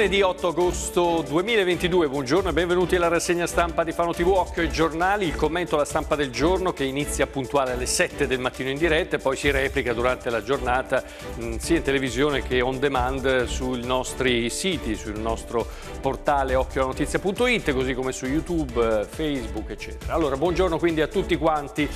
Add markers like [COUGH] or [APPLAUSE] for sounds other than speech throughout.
Lunedì 8 agosto 2022, buongiorno e benvenuti alla rassegna stampa di Fano TV Occhio e Giornali, il commento alla stampa del giorno che inizia puntuale alle 7 del mattino in diretta e poi si replica durante la giornata mh, sia in televisione che on demand sui nostri siti, sul nostro portale occhiolanotizia.it così come su YouTube, Facebook eccetera. Allora buongiorno quindi a tutti quanti.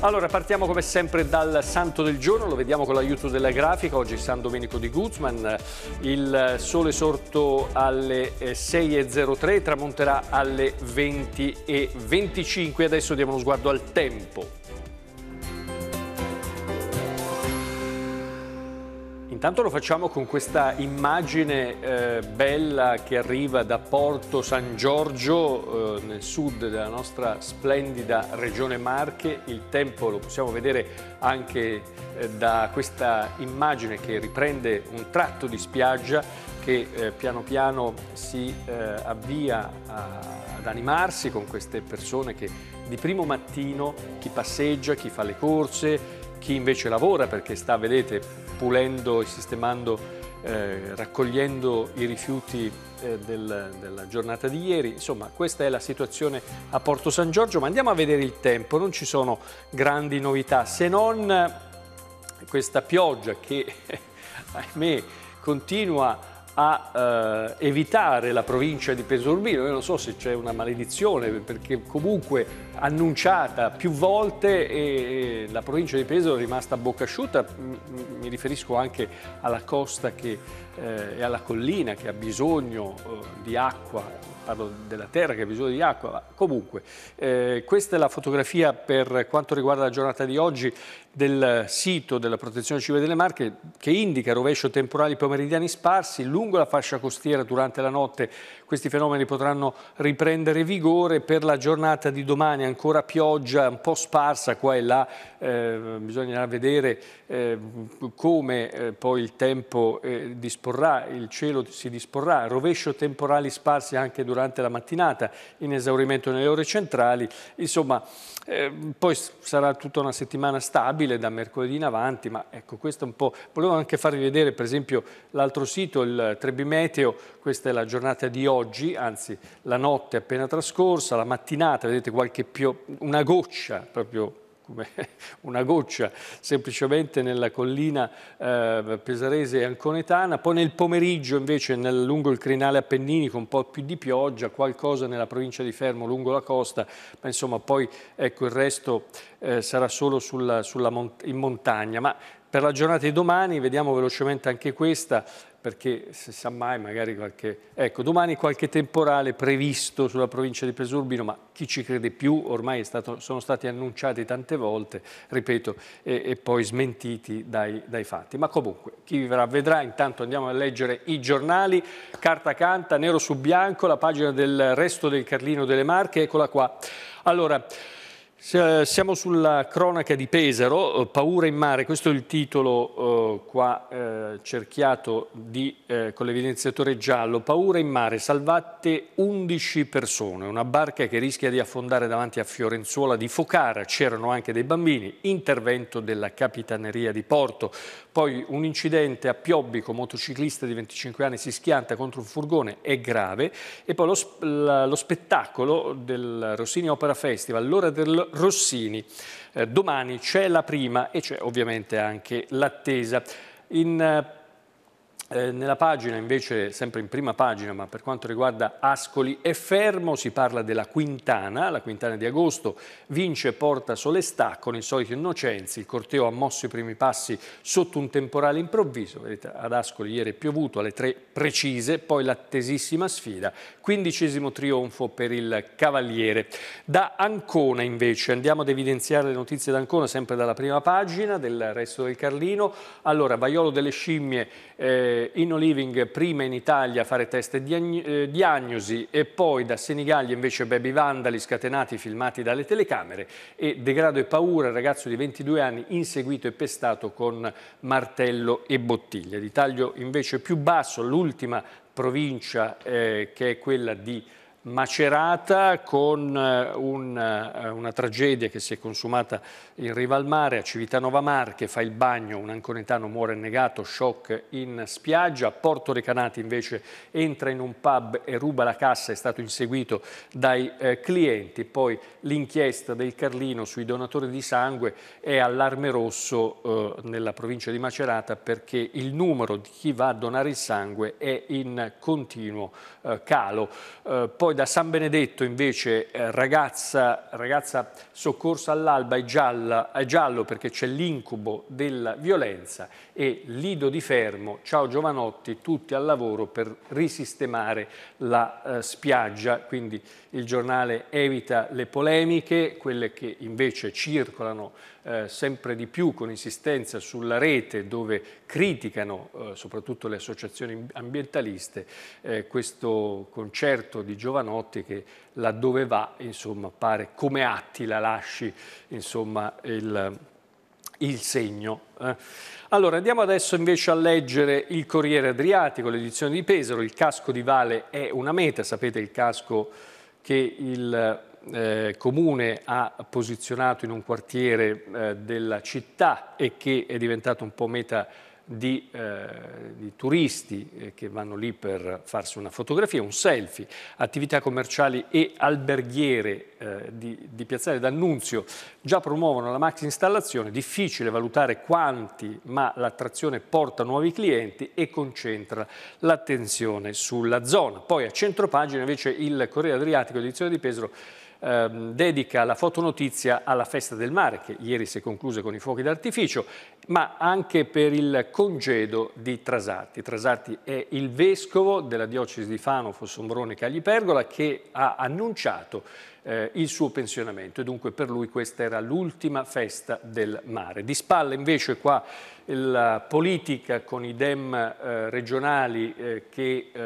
Allora partiamo come sempre dal santo del giorno, lo vediamo con l'aiuto della grafica, oggi è San Domenico di Guzman, il sole sorto alle 6.03, eh, tramonterà alle 20.25. Adesso diamo uno sguardo al tempo. Intanto lo facciamo con questa immagine eh, bella che arriva da Porto San Giorgio, eh, nel sud della nostra splendida regione Marche. Il tempo lo possiamo vedere anche eh, da questa immagine che riprende un tratto di spiaggia che eh, piano piano si eh, avvia a, ad animarsi con queste persone che di primo mattino, chi passeggia, chi fa le corse, chi invece lavora perché sta, vedete, pulendo e sistemando, eh, raccogliendo i rifiuti eh, del, della giornata di ieri. Insomma, questa è la situazione a Porto San Giorgio, ma andiamo a vedere il tempo. Non ci sono grandi novità, se non questa pioggia che, [LAUGHS] ahimè, continua a a eh, evitare la provincia di Pesorbino. Io non so se c'è una maledizione, perché comunque annunciata più volte e, e la provincia di Pesaro è rimasta a bocca asciutta. Mi riferisco anche alla costa che, eh, e alla collina che ha bisogno eh, di acqua parlo della terra che ha bisogno di acqua, ma comunque eh, questa è la fotografia per quanto riguarda la giornata di oggi del sito della Protezione Civile delle Marche che indica rovescio temporali pomeridiani sparsi lungo la fascia costiera durante la notte. Questi fenomeni potranno riprendere vigore per la giornata di domani, ancora pioggia un po' sparsa qua e là, eh, bisognerà vedere eh, come eh, poi il tempo eh, disporrà, il cielo si disporrà, rovescio temporali sparsi anche durante la mattinata, in esaurimento nelle ore centrali, insomma eh, poi sarà tutta una settimana stabile stabile da mercoledì in avanti, ma ecco questo è un po'... Volevo anche farvi vedere per esempio l'altro sito, il Trebimeteo, questa è la giornata di oggi, anzi la notte appena trascorsa, la mattinata, vedete qualche pio... una goccia proprio come [LAUGHS] una goccia semplicemente nella collina eh, pesarese e anconetana, poi nel pomeriggio invece nel, lungo il crinale appenninico un po' più di pioggia, qualcosa nella provincia di Fermo lungo la costa, ma insomma poi ecco, il resto eh, sarà solo sulla, sulla mont in montagna. Ma per la giornata di domani, vediamo velocemente anche questa, perché se sa mai magari qualche... Ecco, domani qualche temporale previsto sulla provincia di Pesurbino, ma chi ci crede più, ormai stato, sono stati annunciati tante volte, ripeto, e, e poi smentiti dai, dai, fatti. Ma comunque, chi vivrà vedrà, intanto andiamo a leggere i giornali, carta canta, nero su bianco, la pagina del resto del Carlino delle Marche, eccola qua. Allora... Siamo sulla cronaca di Pesaro, eh, paura in mare, questo è il titolo eh, qua eh, cerchiato di, eh, con l'evidenziatore giallo, paura in mare, salvate 11 persone, una barca che rischia di affondare davanti a Fiorenzuola di Focara, c'erano anche dei bambini, intervento della Capitaneria di Porto, poi un incidente a Piobbico, motociclista di 25 anni si schianta contro un furgone, è grave. E poi lo, lo spettacolo del Rossini Opera Festival, l'ora del Rossini. Eh, domani c'è la prima e c'è ovviamente anche l'attesa. In eh, eh, nella pagina invece, sempre in prima pagina, ma per quanto riguarda Ascoli e Fermo, si parla della Quintana, la Quintana di agosto, vince Porta Solestà con i soliti Innocenzi, il corteo ha mosso i primi passi sotto un temporale improvviso, vedete ad Ascoli ieri è piovuto alle tre precise, poi l'attesissima sfida, quindicesimo trionfo per il Cavaliere. Da Ancona invece, andiamo ad evidenziare le notizie d'Ancona sempre dalla prima pagina del resto del Carlino, allora Vaiolo delle Scimmie... Eh, in Living prima in Italia a fare test e eh, diagnosi e poi da Senigallia invece baby vandali scatenati filmati dalle telecamere e degrado e paura, ragazzo di 22 anni inseguito e pestato con martello e bottiglia. Di taglio invece più basso, l'ultima provincia eh, che è quella di macerata con eh, un, eh, una tragedia che si è consumata in riva al mare a Civitanova Marche, fa il bagno, un anconetano muore negato, shock in spiaggia, a Porto Recanati invece entra in un pub e ruba la cassa, è stato inseguito dai eh, clienti, poi l'inchiesta del Carlino sui donatori di sangue è allarme rosso eh, nella provincia di Macerata perché il numero di chi va a donare il sangue è in continuo eh, calo. Eh, poi poi da San Benedetto invece eh, ragazza, ragazza, soccorsa all'alba è, è, giallo perché c'è l'incubo della violenza e Lido di Fermo, ciao giovanotti, tutti al lavoro per risistemare la eh, spiaggia, quindi il giornale evita le polemiche, quelle che invece circolano eh, sempre di più con insistenza sulla rete dove criticano eh, soprattutto le associazioni ambientaliste eh, questo concerto di Giovanotti che laddove va insomma, pare come Attila lasci insomma, il, il segno. Eh. Allora andiamo adesso invece a leggere il Corriere Adriatico, l'edizione di Pesaro, il casco di Vale è una meta, sapete il casco che il eh, comune ha posizionato in un quartiere eh, della città e che è diventato un po' meta di, eh, di turisti eh, che vanno lì per farsi una fotografia, un selfie, attività commerciali e alberghiere eh, di, di Piazzale d'Annunzio già promuovono la maxi installazione, difficile valutare quanti, ma l'attrazione porta nuovi clienti e concentra l'attenzione sulla zona. Poi a centro pagina invece il Corriere Adriatico, edizione di Pesaro, ehm, dedica la fotonotizia alla festa del mare, che ieri si è conclusa con i fuochi d'artificio, ma anche per il congedo di Trasatti. Trasatti è il vescovo della diocesi di Fano, Fossombrone Pergola che ha annunciato eh, il suo pensionamento e dunque per lui questa era l'ultima festa del mare. Di spalla invece qua la politica con i dem eh, regionali eh, che eh,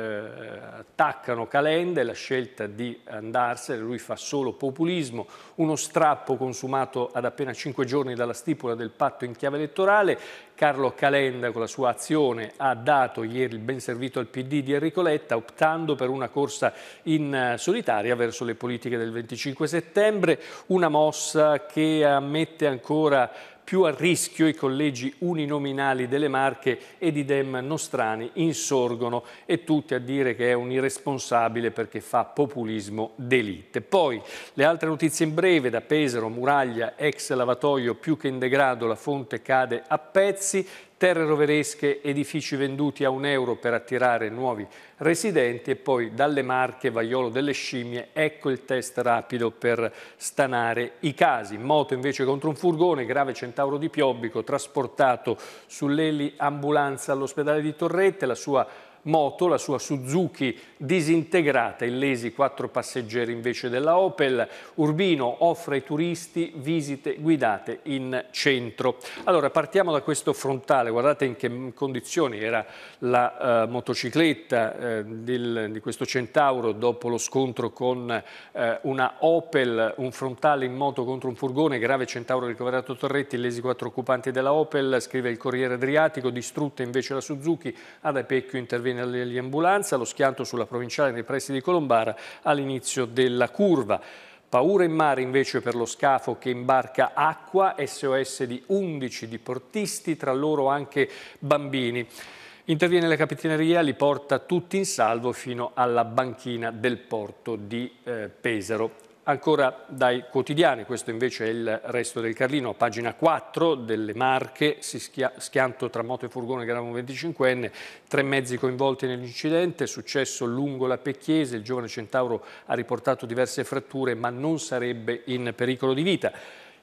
attaccano Calenda e la scelta di andarsene, lui fa solo populismo, uno strappo consumato ad appena cinque giorni dalla stipula del patto in chiave elettorale Carlo Calenda con la sua azione ha dato ieri il ben servito al PD di Enrico Letta optando per una corsa in eh, solitaria verso le politiche del 25 settembre, una mossa che ammette ancora più a rischio i collegi uninominali delle Marche ed idem nostrani insorgono e tutti a dire che è un irresponsabile perché fa populismo d'elite. Poi le altre notizie in breve da Pesaro, Muraglia, ex lavatoio più che in degrado, la fonte cade a pezzi, terre roveresche, edifici venduti a un euro per attirare nuovi residenti e poi dalle Marche, Vaiolo delle Scimmie, ecco il test rapido per stanare i casi. Moto invece contro un furgone, grave centauro di Piobbico, trasportato sull'eli ambulanza all'ospedale di Torrette, la sua moto, la sua Suzuki disintegrata, illesi quattro passeggeri invece della Opel. Urbino offre ai turisti visite guidate in centro. Allora partiamo da questo frontale, guardate in che condizioni era la eh, motocicletta eh, del, di questo Centauro dopo lo scontro con eh, una Opel, un frontale in moto contro un furgone, grave Centauro ricoverato Torretti, illesi quattro occupanti della Opel, scrive il Corriere Adriatico, distrutta invece la Suzuki, ad Apecchio interviene ambulanza, lo schianto sulla provinciale nei pressi di Colombara all'inizio della curva. Paura in mare invece per lo scafo che imbarca acqua, SOS di 11 diportisti, tra loro anche bambini. Interviene la capitaneria, li porta tutti in salvo fino alla banchina del porto di eh, Pesaro. Ancora dai quotidiani, questo invece è il resto del Carlino, pagina 4 delle Marche, si schia schianto tra moto e furgone grava un 25enne, tre mezzi coinvolti nell'incidente, successo lungo la Pecchiese, il giovane centauro ha riportato diverse fratture ma non sarebbe in pericolo di vita.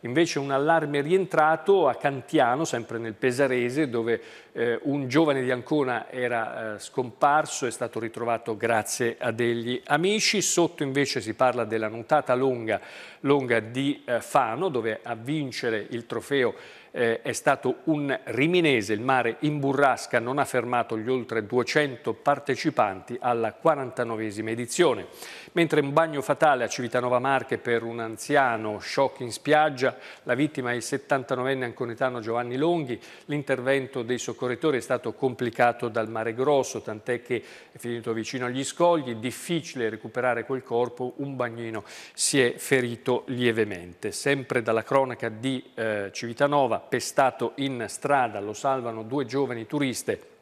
Invece un allarme rientrato a Cantiano, sempre nel Pesarese, dove eh, un giovane di Ancona era eh, scomparso, è stato ritrovato grazie a degli amici. Sotto invece si parla della nuotata longa, longa di eh, Fano, dove a vincere il trofeo eh, è stato un riminese, il mare in burrasca non ha fermato gli oltre 200 partecipanti alla 49esima edizione. Mentre un bagno fatale a Civitanova Marche per un anziano, shock in spiaggia, la vittima è il 79enne anconetano Giovanni Longhi, l'intervento dei soccorritori è stato complicato dal mare grosso, tant'è che è finito vicino agli scogli, difficile recuperare quel corpo, un bagnino si è ferito lievemente. Sempre dalla cronaca di eh, Civitanova, appestato in strada, lo salvano due giovani turiste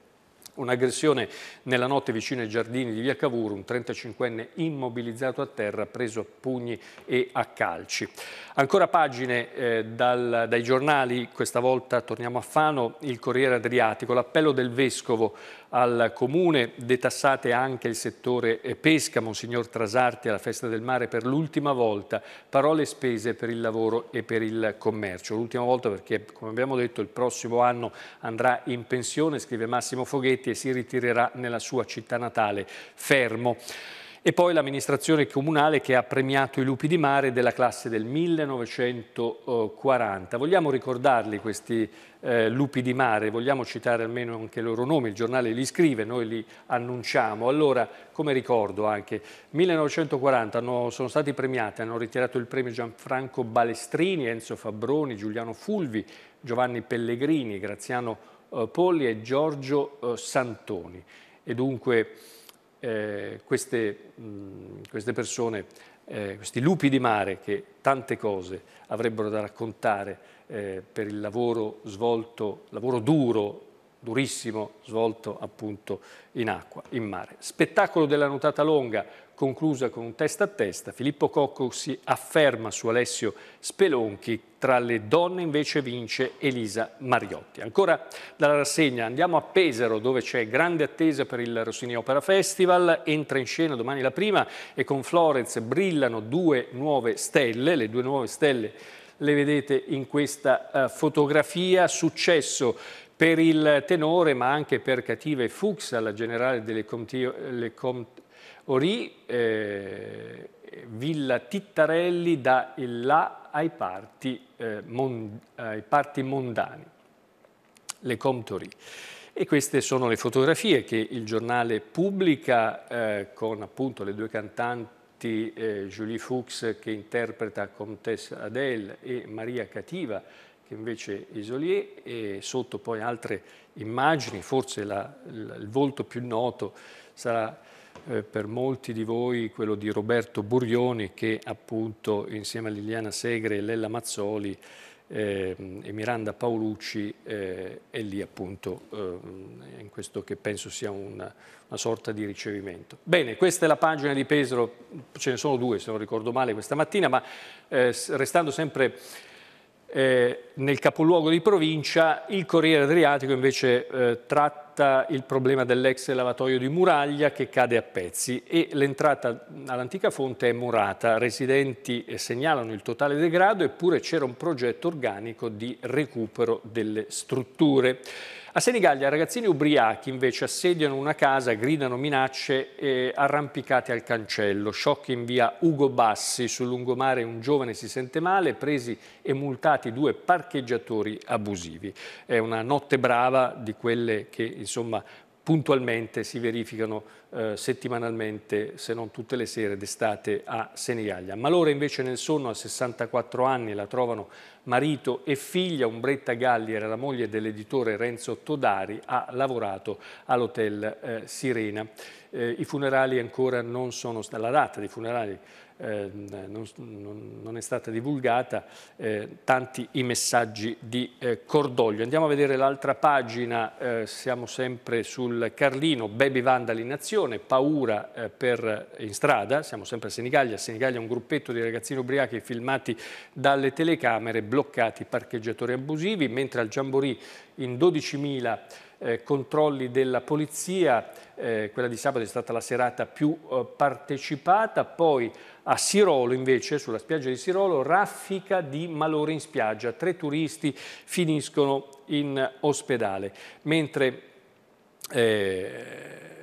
Un'aggressione nella notte vicino ai giardini di Via Cavour, un 35enne immobilizzato a terra, preso a pugni e a calci. Ancora pagine eh, dal, dai giornali, questa volta torniamo a Fano, il Corriere Adriatico, l'appello del Vescovo al Comune, detassate anche il settore eh, pesca, Monsignor Trasarti alla Festa del Mare per l'ultima volta, parole spese per il lavoro e per il commercio, l'ultima volta perché come abbiamo detto il prossimo anno andrà in pensione, scrive Massimo Foghetti e si ritirerà nella sua città natale, Fermo e poi l'amministrazione comunale che ha premiato i lupi di mare della classe del 1940. Vogliamo ricordarli questi eh, lupi di mare, vogliamo citare almeno anche i loro nomi, il giornale li scrive, noi li annunciamo. Allora, come ricordo anche, 1940 hanno, sono stati premiati, hanno ritirato il premio Gianfranco Balestrini, Enzo Fabbroni, Giuliano Fulvi, Giovanni Pellegrini, Graziano eh, Polli e Giorgio eh, Santoni. E dunque eh, queste, mh, mm, queste, persone, eh, questi lupi di mare che tante cose avrebbero da raccontare eh, per il lavoro svolto, lavoro duro, durissimo, svolto appunto in acqua, in mare. Spettacolo della nuotata longa, conclusa con un testa a testa, Filippo Cocco si afferma su Alessio Spelonchi, tra le donne invece vince Elisa Mariotti. Ancora dalla rassegna andiamo a Pesaro dove c'è grande attesa per il Rossini Opera Festival, entra in scena domani la prima e con Florez brillano due nuove stelle, le due nuove stelle le vedete in questa eh, fotografia, successo per il tenore ma anche per Cative Fuchs alla generale delle Comte, Ori, eh, Villa Tittarelli da il là ai parti, eh, mon, ai parti mondani, le Comte Ori. E queste sono le fotografie che il giornale pubblica eh, con appunto le due cantanti eh, Julie Fuchs che interpreta Comtesse Adele e Maria Cativa che invece è Isolier e sotto poi altre immagini, forse la, la, il volto più noto sarà eh, per molti di voi quello di Roberto Burioni che appunto insieme a Liliana Segre, Lella Mazzoli eh, e Miranda Paolucci eh, è lì appunto eh, in questo che penso sia una, una sorta di ricevimento. Bene, questa è la pagina di Pesaro, ce ne sono due se non ricordo male questa mattina, ma eh, restando sempre eh, nel capoluogo di provincia, il Corriere Adriatico invece eh, tratta il problema dell'ex lavatoio di Muraglia che cade a pezzi e l'entrata all'antica fonte è murata. Residenti eh, segnalano il totale degrado eppure c'era un progetto organico di recupero delle strutture. A Senigallia ragazzini ubriachi invece assediano una casa, gridano minacce e arrampicate al cancello. Shock in via Ugo Bassi, sul lungomare un giovane si sente male, presi e multati due parcheggiatori abusivi. È una notte brava di quelle che insomma puntualmente si verificano eh, settimanalmente, se non tutte le sere d'estate a Senigallia. Malora invece nel sonno a 64 anni la trovano marito e figlia, Umbretta Galli era la moglie dell'editore Renzo Todari, ha lavorato all'hotel eh, Sirena. Eh, I funerali ancora non sono, la data dei funerali eh, non, non, è stata divulgata, eh, tanti i messaggi di eh, cordoglio. Andiamo a vedere l'altra pagina, eh, siamo sempre sul Carlino, Baby Vandali in azione, paura eh, per, eh, in strada, siamo sempre a Senigallia, a Senigallia un gruppetto di ragazzini ubriachi filmati dalle telecamere, bloccati parcheggiatori abusivi, mentre al Giamborì in 12.000 eh, controlli della polizia, eh, quella di sabato è stata la serata più eh, partecipata, poi a Sirolo invece, sulla spiaggia di Sirolo, raffica di malore in spiaggia, tre turisti finiscono in ospedale, mentre eh,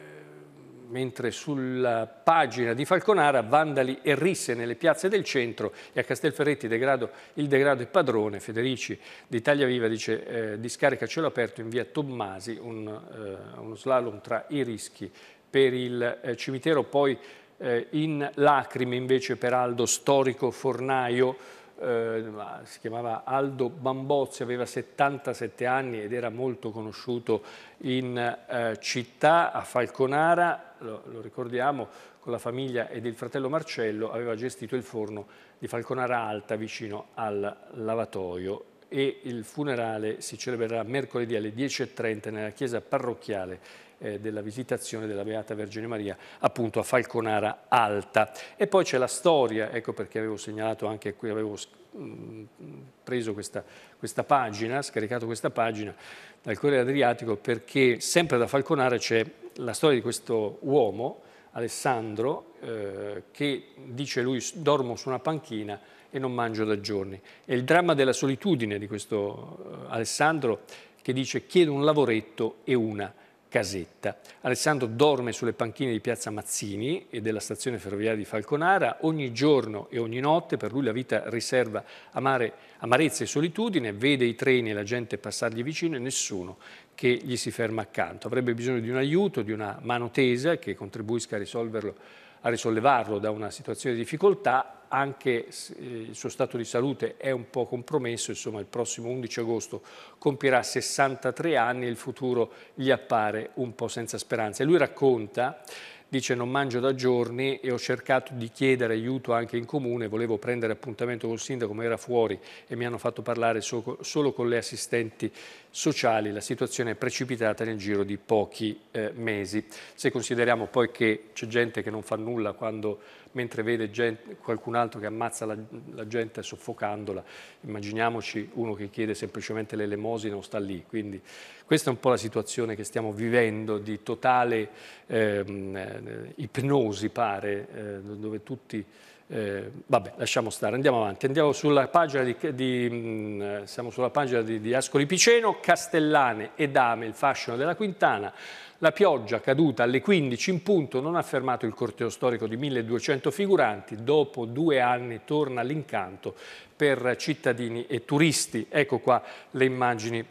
mentre sulla pagina di Falconara vandali e risse nelle piazze del centro e a Castelferretti degrado, il degrado è padrone. Federici d'Italia Viva dice eh, discarica cielo aperto in via Tommasi, un, eh, uno slalom tra i rischi per il eh, cimitero, poi eh, in lacrime invece per Aldo Storico Fornaio, eh, si chiamava Aldo Bambozzi, aveva 77 anni ed era molto conosciuto in eh, città, a Falconara, lo, lo, ricordiamo, con la famiglia ed il fratello Marcello aveva gestito il forno di Falconara Alta vicino al lavatoio e il funerale si celebrerà mercoledì alle 10.30 nella chiesa parrocchiale eh, della visitazione della Beata Vergine Maria appunto a Falconara Alta. E poi c'è la storia, ecco perché avevo segnalato anche qui, avevo preso questa, questa, pagina, scaricato questa pagina dal Corriere Adriatico perché sempre da Falconara c'è la storia di questo uomo, Alessandro, eh, che dice lui dormo su una panchina e non mangio da giorni. È il dramma della solitudine di questo eh, Alessandro che dice chiedo un lavoretto e una casetta. Alessandro dorme sulle panchine di Piazza Mazzini e della stazione ferroviaria di Falconara. Ogni giorno e ogni notte per lui la vita riserva amare, amarezza e solitudine, vede i treni e la gente passargli vicino e nessuno che gli si ferma accanto. Avrebbe bisogno di un aiuto, di una mano tesa che contribuisca a risolverlo a risollevarlo da una situazione di difficoltà, anche eh, il suo stato di salute è un po' compromesso, insomma il prossimo 11 agosto compirà 63 anni e il futuro gli appare un po' senza speranza. E lui racconta dice non mangio da giorni e ho cercato di chiedere aiuto anche in comune, volevo prendere appuntamento col sindaco ma era fuori e mi hanno fatto parlare solo con le assistenti sociali la situazione è precipitata nel giro di pochi eh, mesi. Se consideriamo poi che c'è gente che non fa nulla quando, mentre vede gente, qualcun altro che ammazza la, la, gente soffocandola, immaginiamoci uno che chiede semplicemente l'elemosina o sta lì. Quindi questa è un po' la situazione che stiamo vivendo di totale ehm, eh, ipnosi, pare, eh, dove tutti eh, vabbè, lasciamo stare, andiamo avanti. Andiamo sulla pagina di, di, mm, eh, siamo sulla pagina di, di Ascoli Piceno, Castellane e Dame, il fascino della Quintana. La pioggia caduta alle 15 in punto non ha fermato il corteo storico di 1200 figuranti. Dopo due anni torna l'incanto per cittadini e turisti. Ecco qua le immagini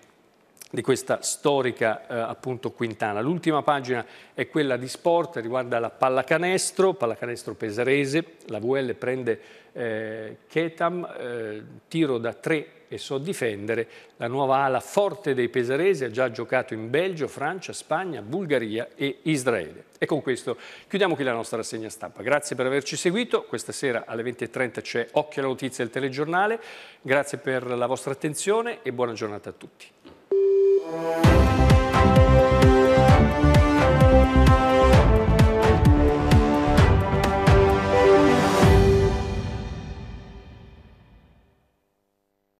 di questa storica eh, appunto Quintana. L'ultima pagina è quella di sport, riguarda la pallacanestro, pallacanestro pesarese, la VL prende eh, Ketam, eh, tiro da tre e so difendere, la nuova ala forte dei pesaresi ha già giocato in Belgio, Francia, Spagna, Bulgaria e Israele. E con questo chiudiamo qui la nostra rassegna stampa. Grazie per averci seguito, questa sera alle 20.30 c'è Occhio alla notizia del telegiornale, grazie per la vostra attenzione e buona giornata a tutti. Música